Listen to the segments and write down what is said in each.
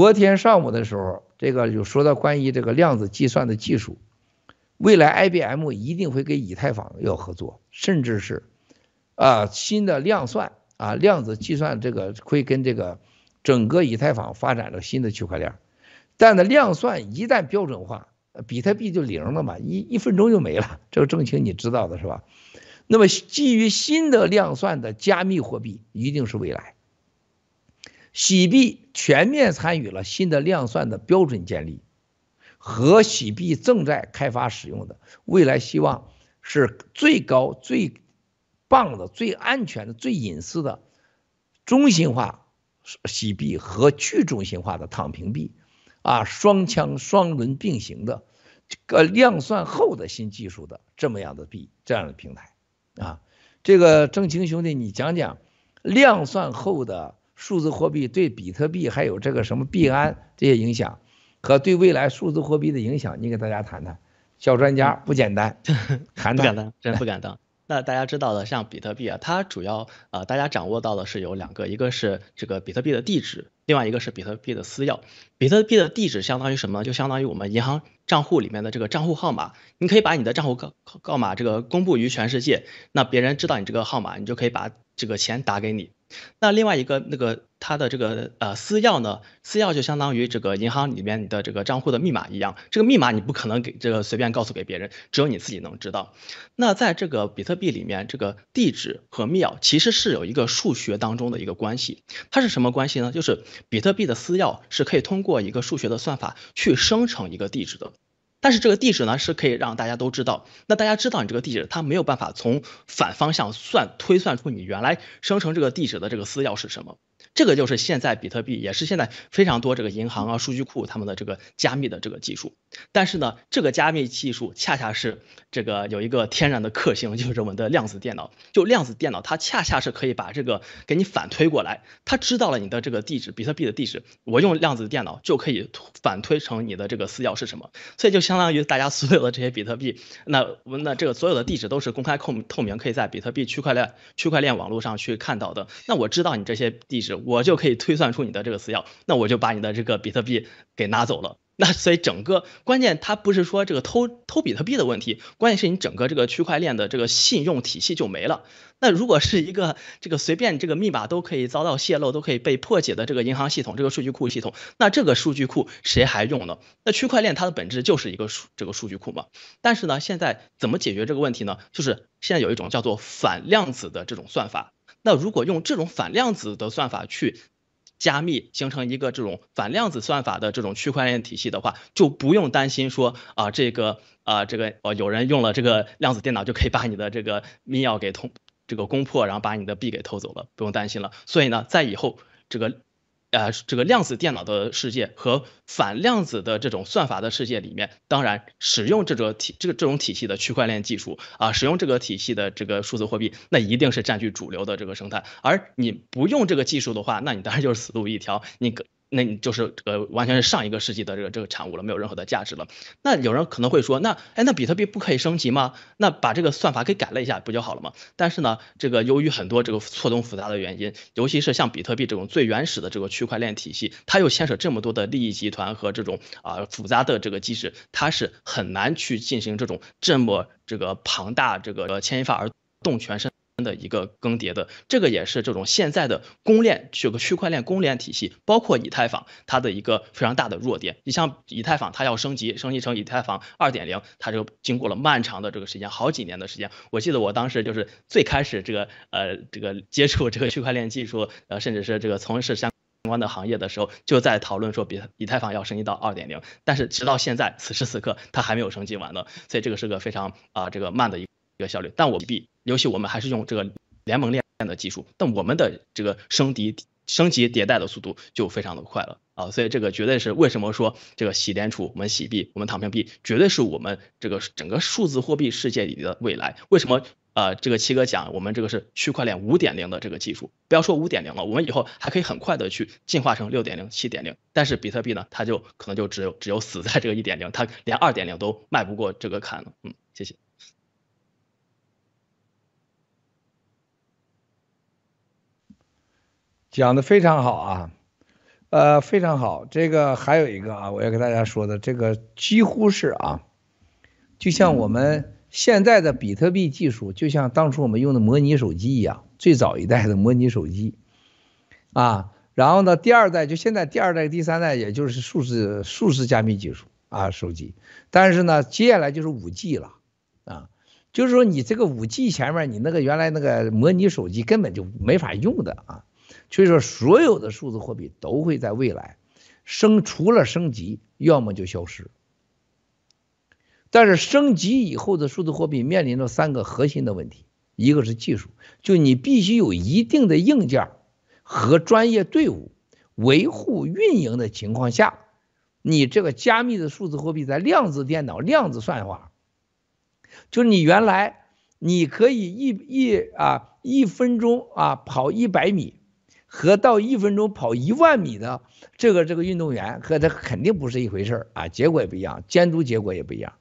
昨天上午的时候，这个有说到关于这个量子计算的技术，未来 IBM 一定会跟以太坊要合作，甚至是啊新的量算啊量子计算这个会跟这个整个以太坊发展了新的区块链。但呢量算一旦标准化，比特币就零了嘛，一一分钟就没了，这个正清你知道的是吧？那么基于新的量算的加密货币一定是未来。洗币全面参与了新的量算的标准建立，和洗币正在开发使用的未来希望是最高最棒的、最安全的、最隐私的中心化洗币和去中心化的躺平币，啊，双枪双轮并行的这个量算后的新技术的这么样的币这样的平台啊，这个正清兄弟，你讲讲量算后的。数字货币对比特币还有这个什么币安这些影响，和对未来数字货币的影响，你给大家谈谈。小专家不简单，不谈，当，真不敢当。那大家知道的，像比特币啊，它主要啊，大家掌握到的是有两个，一个是这个比特币的地址，另外一个是比特币的私钥。比特币的地址相当于什么？就相当于我们银行账户里面的这个账户号码。你可以把你的账户告号码这个公布于全世界，那别人知道你这个号码，你就可以把这个钱打给你。那另外一个那个它的这个呃私钥呢，私钥就相当于这个银行里面你的这个账户的密码一样，这个密码你不可能给这个随便告诉给别人，只有你自己能知道。那在这个比特币里面，这个地址和密钥其实是有一个数学当中的一个关系，它是什么关系呢？就是比特币的私钥是可以通过一个数学的算法去生成一个地址的。但是这个地址呢是可以让大家都知道，那大家知道你这个地址，它没有办法从反方向算推算出你原来生成这个地址的这个私钥是什么。这个就是现在比特币，也是现在非常多这个银行啊、数据库他们的这个加密的这个技术。但是呢，这个加密技术恰恰是这个有一个天然的克星，就是我们的量子电脑。就量子电脑，它恰恰是可以把这个给你反推过来。它知道了你的这个地址，比特币的地址，我用量子电脑就可以反推成你的这个私钥是什么。所以就相当于大家所有的这些比特币，那我们那这个所有的地址都是公开透透明，可以在比特币区块链区块链网络上去看到的。那我知道你这些地址，我就可以推算出你的这个私钥，那我就把你的这个比特币给拿走了。那所以整个关键，它不是说这个偷偷比特币的问题，关键是你整个这个区块链的这个信用体系就没了。那如果是一个这个随便这个密码都可以遭到泄露，都可以被破解的这个银行系统、这个数据库系统，那这个数据库谁还用呢？那区块链它的本质就是一个数这个数据库嘛。但是呢，现在怎么解决这个问题呢？就是现在有一种叫做反量子的这种算法。那如果用这种反量子的算法去，加密形成一个这种反量子算法的这种区块链体系的话，就不用担心说啊这个啊这个哦有人用了这个量子电脑就可以把你的这个密钥给通这个攻破，然后把你的币给偷走了，不用担心了。所以呢，在以后这个。呃，这个量子电脑的世界和反量子的这种算法的世界里面，当然使用这种体这个这种体系的区块链技术啊，使用这个体系的这个数字货币，那一定是占据主流的这个生态。而你不用这个技术的话，那你当然就是死路一条。你个。那你就是这个完全是上一个世纪的这个这个产物了，没有任何的价值了。那有人可能会说，那哎，那比特币不可以升级吗？那把这个算法给改了一下不就好了吗？但是呢，这个由于很多这个错综复杂的原因，尤其是像比特币这种最原始的这个区块链体系，它又牵扯这么多的利益集团和这种啊复杂的这个机制，它是很难去进行这种这么这个庞大这个牵一发而动全身。的一个更迭的，这个也是这种现在的公链有个区块链公链体系，包括以太坊，它的一个非常大的弱点。你像以太坊，它要升级升级成以太坊二点零，它就经过了漫长的这个时间，好几年的时间。我记得我当时就是最开始这个呃这个接触这个区块链技术，呃甚至是这个从事相关的行业的时候，就在讨论说比以太坊要升级到二点零，但是直到现在，此时此刻它还没有升级完呢。所以这个是个非常啊这个慢的一。一个效率，但我们尤其我们还是用这个联盟链的技术，但我们的这个升级升级迭代的速度就非常的快了啊，所以这个绝对是为什么说这个洗联储，我们洗币，我们躺平币，绝对是我们这个整个数字货币世界里的未来。为什么啊？这个七哥讲我们这个是区块链五点零的这个技术，不要说五点零了，我们以后还可以很快的去进化成六点零、七点零。但是比特币呢，它就可能就只有只有死在这个一点零，它连二点零都迈不过这个坎了。嗯，谢谢。讲的非常好啊，呃，非常好。这个还有一个啊，我要跟大家说的这个几乎是啊，就像我们现在的比特币技术，就像当初我们用的模拟手机一样，最早一代的模拟手机，啊，然后呢，第二代就现在第二代、第三代，也就是数字数字加密技术啊，手机。但是呢，接下来就是五 G 了，啊，就是说你这个五 G 前面你那个原来那个模拟手机根本就没法用的啊。所以说，所有的数字货币都会在未来升，除了升级，要么就消失。但是升级以后的数字货币面临着三个核心的问题：一个是技术，就你必须有一定的硬件和专业队伍维护运营的情况下，你这个加密的数字货币在量子电脑、量子算法，就是你原来你可以一一啊一分钟啊跑一百米。和到一分钟跑一万米的这个这个运动员和他肯定不是一回事儿啊，结果也不一样，监督结果也不一样，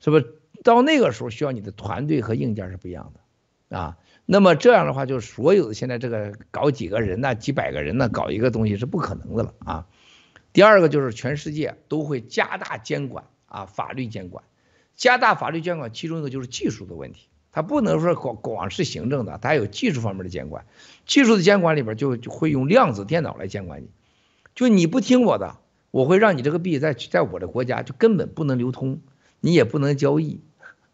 是不？到那个时候需要你的团队和硬件是不一样的啊。那么这样的话，就是所有的现在这个搞几个人呢、几百个人呢，搞一个东西是不可能的了啊。第二个就是全世界都会加大监管啊，法律监管，加大法律监管，其中一个就是技术的问题。它不能说光光是行政的，它有技术方面的监管，技术的监管里边就会用量子电脑来监管你，就你不听我的，我会让你这个币在在我的国家就根本不能流通，你也不能交易，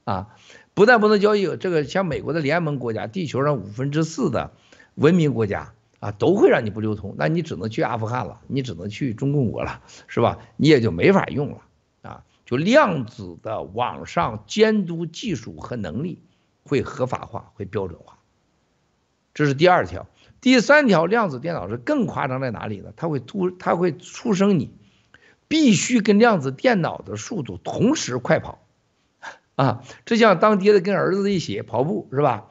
啊，不但不能交易，这个像美国的联盟国家，地球上五分之四的文明国家啊，都会让你不流通，那你只能去阿富汗了，你只能去中共国了，是吧？你也就没法用了，啊，就量子的网上监督技术和能力。会合法化，会标准化，这是第二条。第三条，量子电脑是更夸张在哪里呢？它会突，它会出生你，必须跟量子电脑的速度同时快跑，啊，这像当爹的跟儿子一起跑步是吧？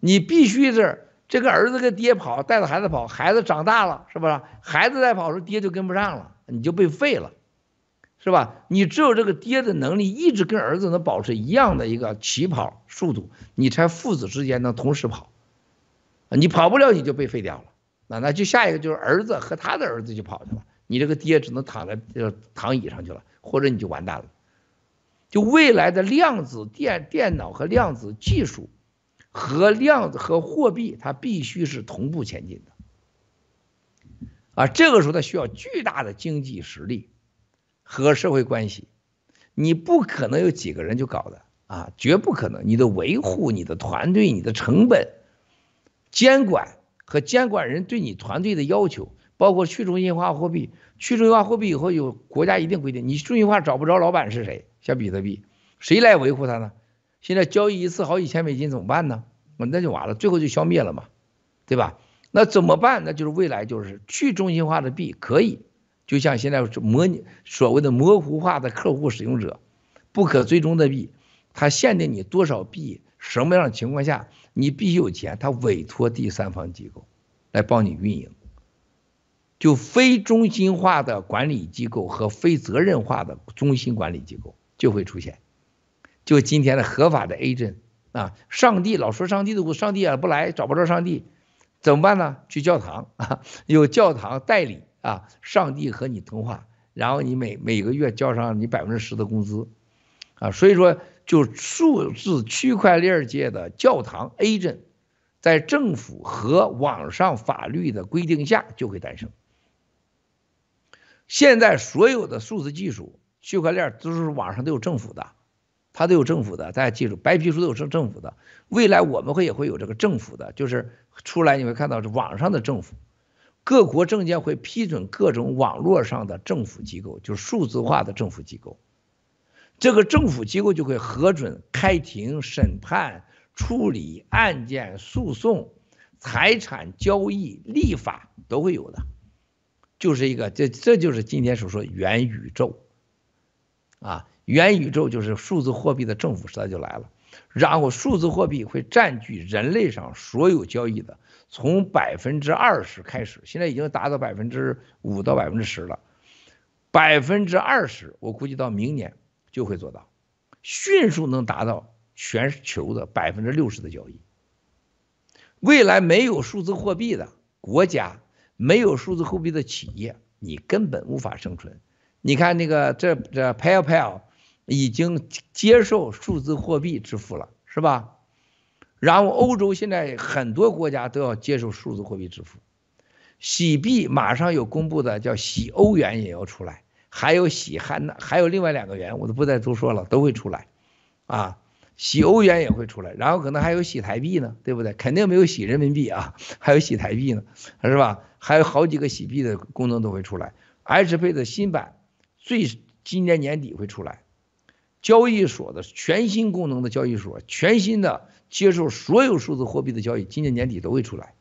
你必须是这个儿子跟爹跑，带着孩子跑，孩子长大了是不是？孩子在跑的时候，爹就跟不上了，你就被废了。是吧？你只有这个爹的能力一直跟儿子能保持一样的一个起跑速度，你才父子之间能同时跑。你跑不了，你就被废掉了。那那就下一个就是儿子和他的儿子就跑去了，你这个爹只能躺在躺椅上去了，或者你就完蛋了。就未来的量子电电脑和量子技术，和量子和货币，它必须是同步前进的。啊，这个时候它需要巨大的经济实力。和社会关系，你不可能有几个人就搞的啊，绝不可能。你的维护、你的团队、你的成本、监管和监管人对你团队的要求，包括去中心化货币。去中心化货币以后有国家一定规定，你中心化找不着老板是谁，像比特币，谁来维护它呢？现在交易一次好几千美金怎么办呢？那就完了，最后就消灭了嘛，对吧？那怎么办？那就是未来就是去中心化的币可以。就像现在模拟所谓的模糊化的客户使用者，不可追踪的币，它限定你多少币，什么样的情况下你必须有钱，它委托第三方机构，来帮你运营，就非中心化的管理机构和非责任化的中心管理机构就会出现，就今天的合法的 A t 啊，上帝老说上帝的股，上帝也不来，找不着上帝，怎么办呢？去教堂啊，有教堂代理。啊，上帝和你通话，然后你每每个月交上你百分之十的工资，啊，所以说就数字区块链界的教堂 A 镇，在政府和网上法律的规定下就会诞生。现在所有的数字技术、区块链都是网上都有政府的，它都有政府的，大家记住，白皮书都有政政府的，未来我们会也会有这个政府的，就是出来你会看到是网上的政府。各国证监会批准各种网络上的政府机构，就是数字化的政府机构。这个政府机构就会核准开庭、审判、处理案件、诉讼、财产交易、立法都会有的。就是一个，这这就是今天所说元宇宙。啊，元宇宙就是数字货币的政府时代就来了。然后，数字货币会占据人类上所有交易的从百分之二十开始，现在已经达到百分之五到百分之十了。百分之二十，我估计到明年就会做到，迅速能达到全球的百分之六十的交易。未来没有数字货币的国家，没有数字货币的企业，你根本无法生存。你看那个这这 PayPal。已经接受数字货币支付了，是吧？然后欧洲现在很多国家都要接受数字货币支付，洗币马上有公布的，叫洗欧元也要出来，还有洗韩的，还有另外两个元，我都不再多说了，都会出来，啊，洗欧元也会出来，然后可能还有洗台币呢，对不对？肯定没有洗人民币啊，还有洗台币呢，是吧？还有好几个洗币的功能都会出来，H 币的新版最今年年底会出来。交易所的全新功能的交易所，全新的接受所有数字货币的交易，今年年底都会出来。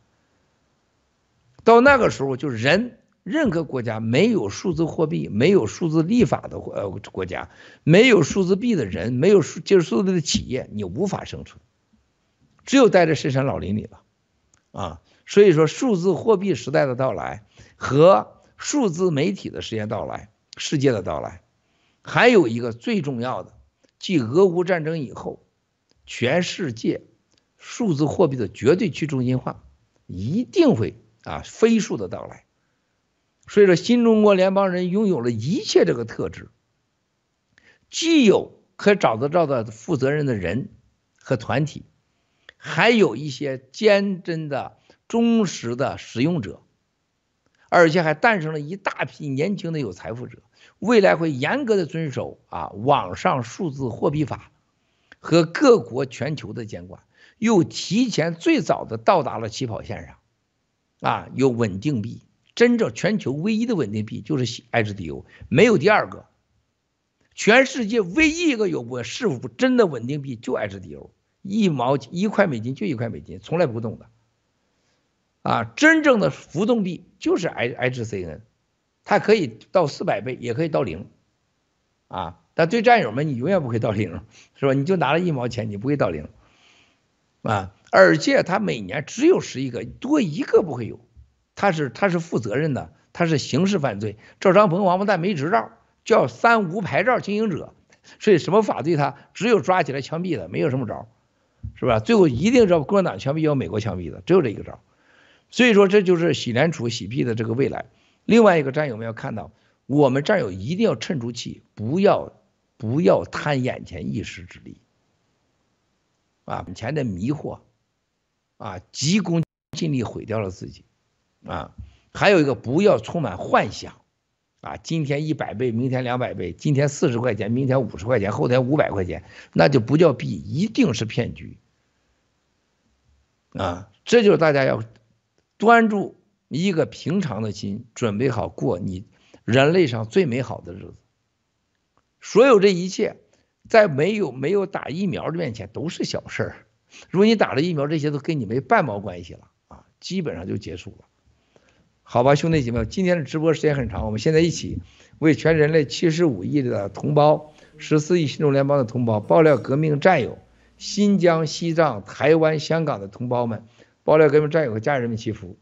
到那个时候，就是人任何国家没有数字货币、没有数字立法的呃国家，没有数字币的人，没有数就是数字的企业，你无法生存，只有待在深山老林里了啊！所以说，数字货币时代的到来和数字媒体的时间到来，世界的到来。还有一个最重要的，继俄乌战争以后，全世界数字货币的绝对去中心化一定会啊飞速的到来。所以说，新中国联邦人拥有了一切这个特质，既有可找得到的负责任的人和团体，还有一些坚贞的、忠实的使用者，而且还诞生了一大批年轻的有财富者。未来会严格的遵守啊网上数字货币法和各国全球的监管，又提前最早的到达了起跑线上，啊有稳定币，真正全球唯一的稳定币就是 HDO，没有第二个，全世界唯一一个有我是否真的稳定币就 HDO，一毛一块美金就一块美金，从来不动的，啊真正的浮动币就是 HHCN。它可以到四百倍，也可以到零，啊！但对战友们，你永远不会到零，是吧？你就拿了一毛钱，你不会到零，啊！而且他每年只有十一个，多一个不会有，他是他是负责任的，他是刑事犯罪。赵长鹏、王八蛋没执照，叫三无牌照经营者，所以什么法对他只有抓起来枪毙的，没有什么招，是吧？最后一定知道共产党枪毙，要美国枪毙的，只有这一个招。所以说，这就是洗联储洗币的这个未来。另外一个战友，们要看到，我们战友一定要沉住气，不要，不要贪眼前一时之利，啊，眼前的迷惑，啊，急功近利毁掉了自己，啊，还有一个不要充满幻想，啊，今天一百倍，明天两百倍，今天四十块钱，明天五十块钱，后天五百块钱，那就不叫币，一定是骗局，啊，这就是大家要，专注。一个平常的心，准备好过你人类上最美好的日子。所有这一切，在没有没有打疫苗的面前都是小事儿。如果你打了疫苗，这些都跟你没半毛关系了啊，基本上就结束了。好吧，兄弟姐妹，今天的直播时间很长，我们现在一起为全人类七十五亿的同胞、十四亿新中联邦的同胞、爆料革命战友、新疆、西藏、台湾、香港的同胞们，爆料革命战友和家人们祈福。